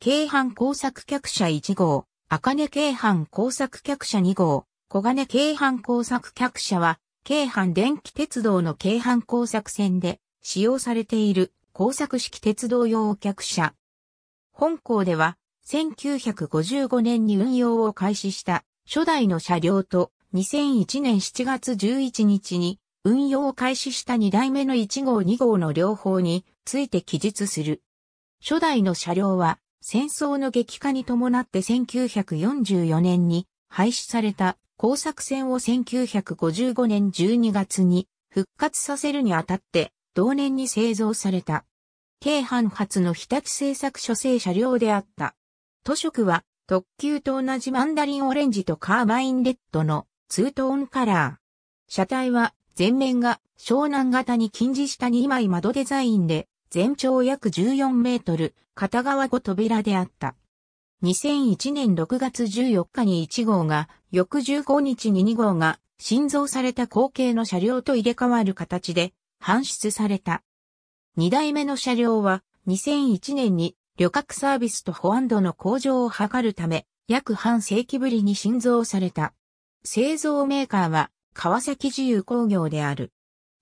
京阪工作客車1号、赤根京阪工作客車2号、小金京阪工作客車は、京阪電気鉄道の京阪工作線で使用されている工作式鉄道用客車。本校では、1955年に運用を開始した初代の車両と2001年7月11日に運用を開始した2代目の1号2号の両方について記述する。初代の車両は戦争の激化に伴って1944年に廃止された工作船を1955年12月に復活させるにあたって同年に製造された。京阪発の日立製作所製車両であった。図色は特急と同じマンダリンオレンジとカーバインレッドのツートーンカラー。車体は前面が湘南型に近似した2枚窓デザインで全長約14メートル、片側5扉であった。2001年6月14日に1号が、翌15日に2号が、新造された後継の車両と入れ替わる形で、搬出された。2代目の車両は、2001年に旅客サービスと保安度の向上を図るため、約半世紀ぶりに新造された。製造メーカーは、川崎自由工業である。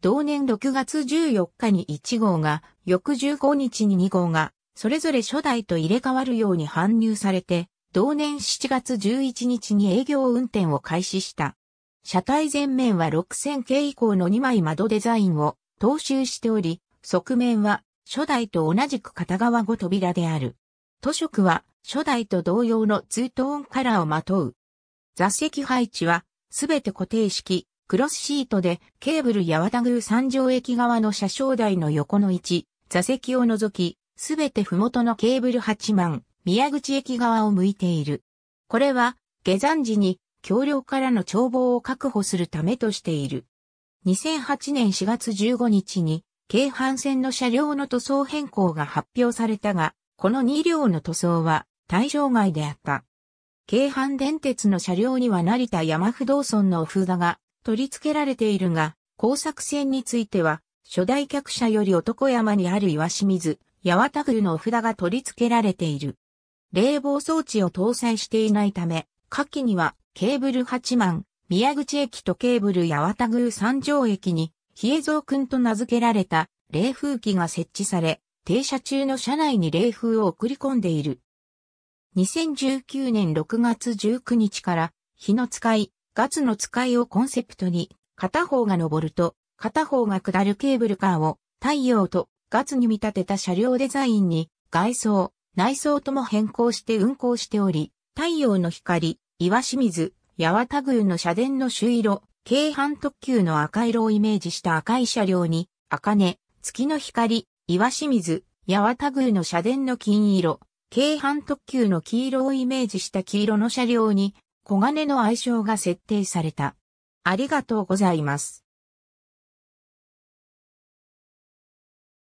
同年6月14日に1号が、翌15日に2号が、それぞれ初代と入れ替わるように搬入されて、同年7月11日に営業運転を開始した。車体前面は6000系以降の2枚窓デザインを踏襲しており、側面は初代と同じく片側5扉である。塗色は初代と同様のツートーンカラーをまとう。座席配置はすべて固定式、クロスシートでケーブル八幡宮三条駅側の車掌台の横の位置、座席を除き、すべて麓のケーブル八万、宮口駅側を向いている。これは、下山時に橋梁からの眺望を確保するためとしている。2008年4月15日に、京阪線の車両の塗装変更が発表されたが、この2両の塗装は対象外であった。京阪電鉄の車両には成田山不動村のお札が取り付けられているが、工作船については、初代客車より男山にある岩清水、八幡宮のお札が取り付けられている。冷房装置を搭載していないため、下記にはケーブル8万、宮口駅とケーブル八幡宮三条駅に、比叡蔵君と名付けられた冷風機が設置され、停車中の車内に冷風を送り込んでいる。2019年6月19日から、日の使い、ガツの使いをコンセプトに、片方が登ると、片方が下るケーブルカーを太陽とガツに見立てた車両デザインに、外装、内装とも変更して運行しており、太陽の光、岩清水、八幡宮の社殿の朱色、京阪特急の赤色をイメージした赤い車両に、赤根、月の光、岩清水、八幡宮の社殿の金色、京阪特急の黄色をイメージした黄色の車両に、小金の愛称が設定された。ありがとうございます。